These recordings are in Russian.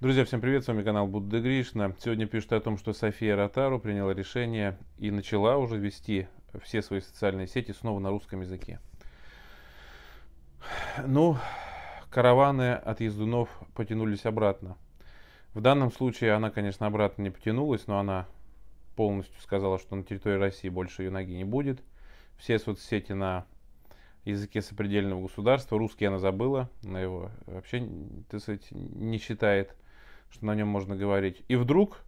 Друзья, всем привет, с вами канал Будда Гришна. Сегодня пишут о том, что София Ротару приняла решение и начала уже вести все свои социальные сети снова на русском языке. Ну, караваны от ездунов потянулись обратно. В данном случае она, конечно, обратно не потянулась, но она полностью сказала, что на территории России больше ее ноги не будет. Все соцсети на языке сопредельного государства. Русский она забыла, она его вообще, так сказать, не считает что на нем можно говорить. И вдруг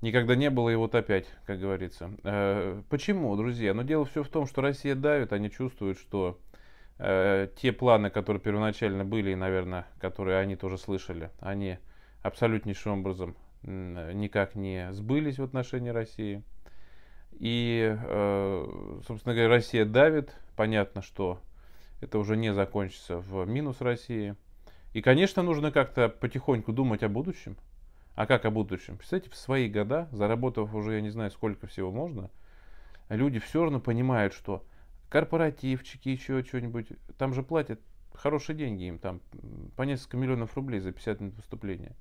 никогда не было, и вот опять, как говорится. Э, почему, друзья? Но ну, дело все в том, что Россия давит, они чувствуют, что э, те планы, которые первоначально были, и, наверное, которые они тоже слышали, они абсолютнейшим образом никак не сбылись в отношении России. И, э, собственно говоря, Россия давит. Понятно, что это уже не закончится в минус России – и, конечно, нужно как-то потихоньку думать о будущем. А как о будущем? Представляете, в свои года, заработав уже я не знаю сколько всего можно, люди все равно понимают, что корпоративчики, еще что-нибудь, там же платят хорошие деньги им, там по несколько миллионов рублей за 50 минут выступления.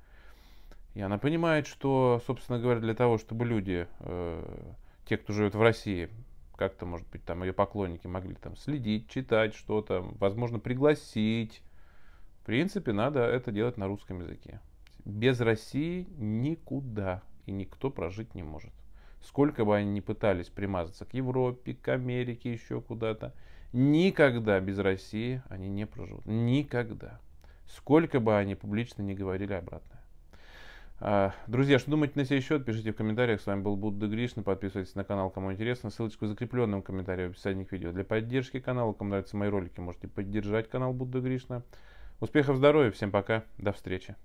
И она понимает, что, собственно говоря, для того, чтобы люди, э, те, кто живет в России, как-то, может быть, там ее поклонники могли там следить, читать что-то, возможно, пригласить в принципе, надо это делать на русском языке. Без России никуда и никто прожить не может. Сколько бы они ни пытались примазаться к Европе, к Америке, еще куда-то, никогда без России они не проживут. Никогда. Сколько бы они публично не говорили обратное. А, друзья, что думаете на сей счет, пишите в комментариях. С вами был Будда Гришна. Подписывайтесь на канал, кому интересно. Ссылочку в закрепленном комментарии в описании к видео. Для поддержки канала, кому нравятся мои ролики, можете поддержать канал Будда Гришна. Успехов, здоровья, всем пока, до встречи.